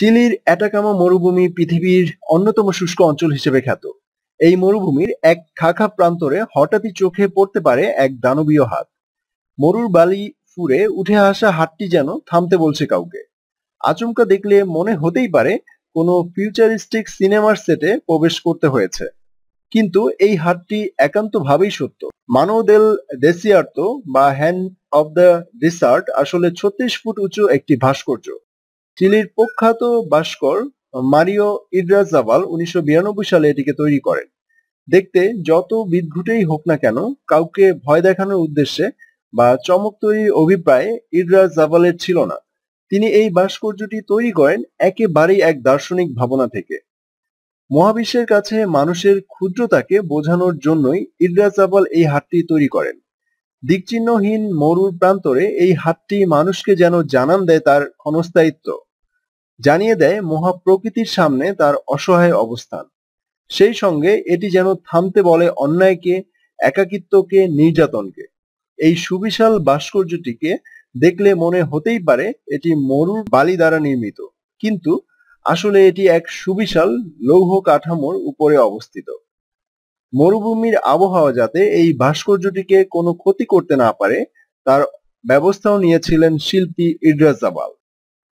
চিলির অ্যাটাকামা মরুভূমি পৃথিবীর অন্যতম শুষ্ক অঞ্চল হিসেবে খ্যাত এই মরুভূমির এক খাখা প্রান্তরে হঠাৎই চোখে পড়তে পারে এক দানবীয় হাত মরুর বালি ফুরে উঠে আসা হাতটি যেন থামতে বলছে কাউকে আচমকা দেখলে মনে হতেই পারে কোনো ফিউচারিস্টিক সিনেমার সেটে প্রবেশ করতে হয়েছে কিন্তু এই হাতটি একান্তভাবেই সত্য মানোদেল দেসিয়ার্তো বা হ্যান্ড অব দ্য ডিসার্ট আসলে ছত্রিশ ফুট উঁচু একটি ভাস্কর্য চিলির প্রখ্যাত ভাস্কর মারিও ইড্রাজাভাল উনিশশো সালে এটিকে তৈরি করেন দেখতে যত বিদঘুটেই হোক না কেন কাউকে ভয় দেখানোর উদ্দেশ্যে বা চমক তৈরির অভিপ্রায় ইড্রাজাভালের ছিল না তিনি এই ভাস্কর্যটি তৈরি করেন একেবারেই এক দার্শনিক ভাবনা থেকে মহাবিশ্বের কাছে মানুষের ক্ষুদ্রতাকে বোঝানোর জন্যই জাবাল এই হাটটি তৈরি করেন দিকচিহ্নহীন মরুর প্রান্তরে এই হাটটি মানুষকে যেন জানান দেয় তার ক্ষণস্থায়িত্ব জানিয়ে দেয় মহা প্রকৃতির সামনে তার অসহায় অবস্থান সেই সঙ্গে এটি যেন থামতে বলে অন্যায়কে একাকিত্বকে নির্যাতনকে এই সুবিশাল ভাস্কর্যটিকে দেখলে মনে হতেই পারে এটি মরুর বালি দ্বারা নির্মিত কিন্তু আসলে এটি এক সুবিশাল লৌহ কাঠামোর উপরে অবস্থিত মরুভূমির আবহাওয়া যাতে এই ভাস্কর্যটিকে কোনো ক্ষতি করতে না পারে তার ব্যবস্থাও নিয়েছিলেন শিল্পী ইডরাজাবাল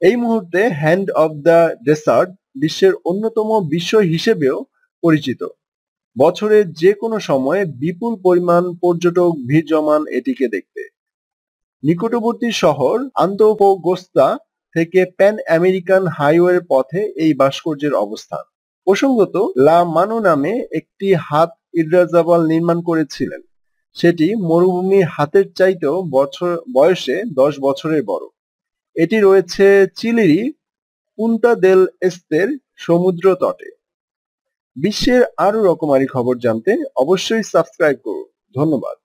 এই মুহূর্তে হ্যান্ড অব দ্য ডেসার্ট বিশ্বের অন্যতম বিষয় হিসেবেও পরিচিত বছরের যে কোনো সময়ে বিপুল পরিমাণ পর্যটক ভিড় জমান এটিকে দেখতে নিকটবর্তী শহর আন্তঃপোগোস্তা থেকে প্যান আমেরিকান হাইওয়ের পথে এই ভাস্কর্যের অবস্থান প্রসঙ্গত লা মানো নামে একটি হাত ইদ্রাজাবাল নির্মাণ করেছিলেন সেটি মরুভূমি হাতের চাইতেও বছর বয়সে দশ বছরের বড় এটি রয়েছে চিলিরই পুন্তা দেল এস্তের সমুদ্র তটে বিশ্বের আরো রকমারি খবর জানতে অবশ্যই সাবস্ক্রাইব করুন ধন্যবাদ